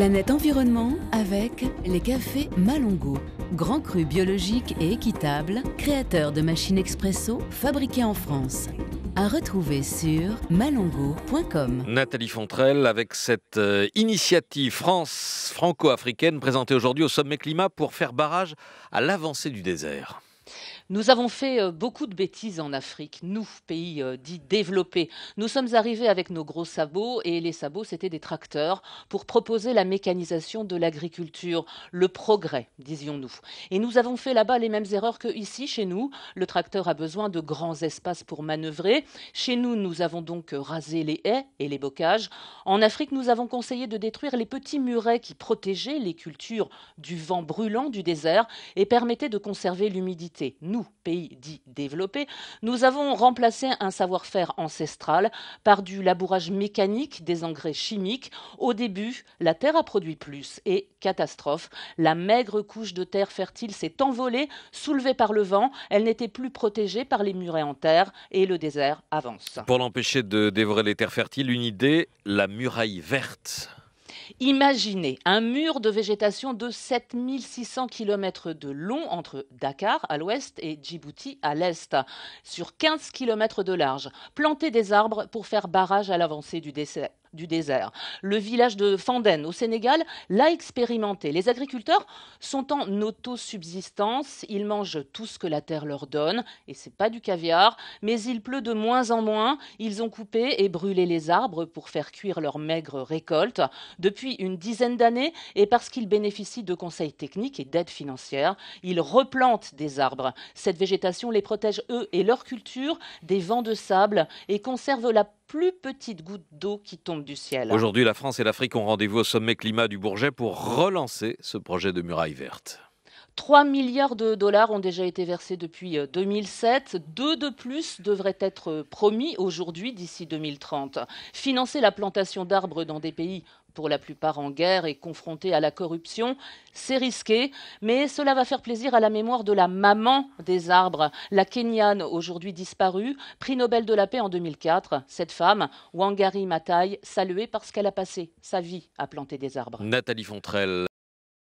Planète Environnement avec les cafés Malongo. Grand cru biologique et équitable, créateur de machines expresso fabriquées en France. À retrouver sur malongo.com. Nathalie Fontrelle avec cette euh, initiative France franco-africaine présentée aujourd'hui au sommet climat pour faire barrage à l'avancée du désert. Nous avons fait euh, beaucoup de bêtises en Afrique, nous, pays euh, dit développés. Nous sommes arrivés avec nos gros sabots, et les sabots, c'était des tracteurs, pour proposer la mécanisation de l'agriculture, le progrès, disions-nous. Et nous avons fait là-bas les mêmes erreurs que ici, chez nous. Le tracteur a besoin de grands espaces pour manœuvrer. Chez nous, nous avons donc euh, rasé les haies et les bocages. En Afrique, nous avons conseillé de détruire les petits murets qui protégeaient les cultures du vent brûlant du désert et permettaient de conserver l'humidité. Nous, pays dit développés, nous avons remplacé un savoir-faire ancestral par du labourage mécanique des engrais chimiques. Au début, la terre a produit plus et, catastrophe, la maigre couche de terre fertile s'est envolée, soulevée par le vent, elle n'était plus protégée par les murets en terre et le désert avance. Pour l'empêcher de dévorer les terres fertiles, une idée, la muraille verte. Imaginez un mur de végétation de 7600 km de long entre Dakar à l'ouest et Djibouti à l'est, sur 15 km de large. Planter des arbres pour faire barrage à l'avancée du désert du désert. Le village de Fanden au Sénégal l'a expérimenté. Les agriculteurs sont en autosubsistance, ils mangent tout ce que la terre leur donne, et c'est pas du caviar, mais il pleut de moins en moins, ils ont coupé et brûlé les arbres pour faire cuire leur maigre récolte Depuis une dizaine d'années, et parce qu'ils bénéficient de conseils techniques et d'aides financières, ils replantent des arbres. Cette végétation les protège eux et leur culture des vents de sable et conserve la plus petite goutte d'eau qui tombe du ciel. Aujourd'hui, la France et l'Afrique ont rendez-vous au sommet climat du Bourget pour relancer ce projet de muraille verte. 3 milliards de dollars ont déjà été versés depuis 2007. Euh, deux de plus devraient être euh, promis aujourd'hui d'ici 2030. Financer la plantation d'arbres dans des pays pour la plupart en guerre et confrontés à la corruption, c'est risqué, mais cela va faire plaisir à la mémoire de la maman des arbres, la Kenyane aujourd'hui disparue, prix Nobel de la paix en 2004. Cette femme, Wangari Maathai, saluée parce qu'elle a passé sa vie à planter des arbres. Nathalie Fontrelle.